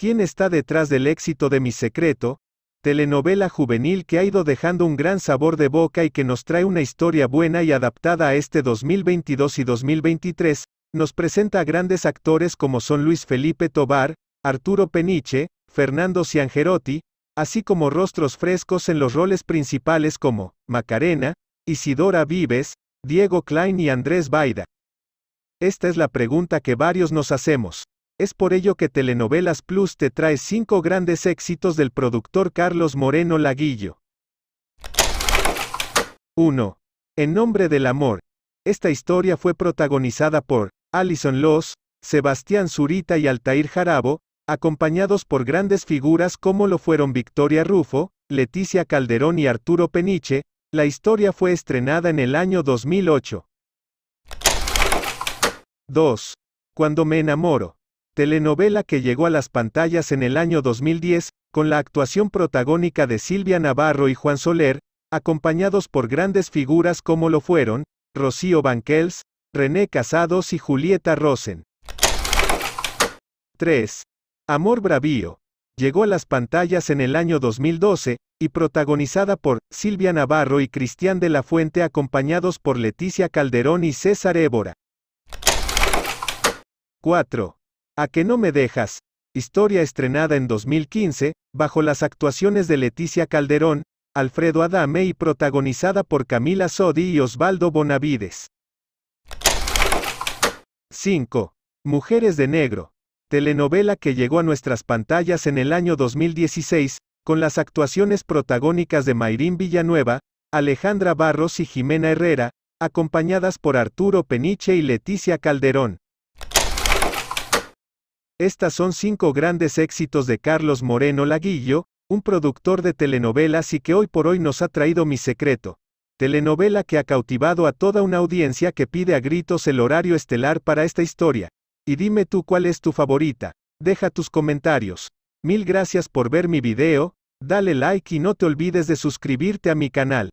¿Quién está detrás del éxito de Mi Secreto? Telenovela juvenil que ha ido dejando un gran sabor de boca y que nos trae una historia buena y adaptada a este 2022 y 2023, nos presenta a grandes actores como son Luis Felipe Tobar, Arturo Peniche, Fernando Ciangerotti, así como rostros frescos en los roles principales como Macarena, Isidora Vives, Diego Klein y Andrés Baida. Esta es la pregunta que varios nos hacemos. Es por ello que Telenovelas Plus te trae cinco grandes éxitos del productor Carlos Moreno Laguillo. 1. En nombre del amor. Esta historia fue protagonizada por Alison Loss, Sebastián Zurita y Altair Jarabo, acompañados por grandes figuras como lo fueron Victoria Rufo, Leticia Calderón y Arturo Peniche, la historia fue estrenada en el año 2008. 2. Cuando me enamoro telenovela que llegó a las pantallas en el año 2010, con la actuación protagónica de Silvia Navarro y Juan Soler, acompañados por grandes figuras como lo fueron, Rocío Banquels, René Casados y Julieta Rosen. 3. Amor Bravío. Llegó a las pantallas en el año 2012, y protagonizada por Silvia Navarro y Cristian de la Fuente acompañados por Leticia Calderón y César Évora. 4. A que no me dejas. Historia estrenada en 2015, bajo las actuaciones de Leticia Calderón, Alfredo Adame y protagonizada por Camila Sodi y Osvaldo Bonavides. 5. Mujeres de Negro. Telenovela que llegó a nuestras pantallas en el año 2016, con las actuaciones protagónicas de Mayrín Villanueva, Alejandra Barros y Jimena Herrera, acompañadas por Arturo Peniche y Leticia Calderón. Estas son cinco grandes éxitos de Carlos Moreno Laguillo, un productor de telenovelas y que hoy por hoy nos ha traído Mi Secreto. Telenovela que ha cautivado a toda una audiencia que pide a gritos el horario estelar para esta historia. Y dime tú cuál es tu favorita. Deja tus comentarios. Mil gracias por ver mi video, dale like y no te olvides de suscribirte a mi canal.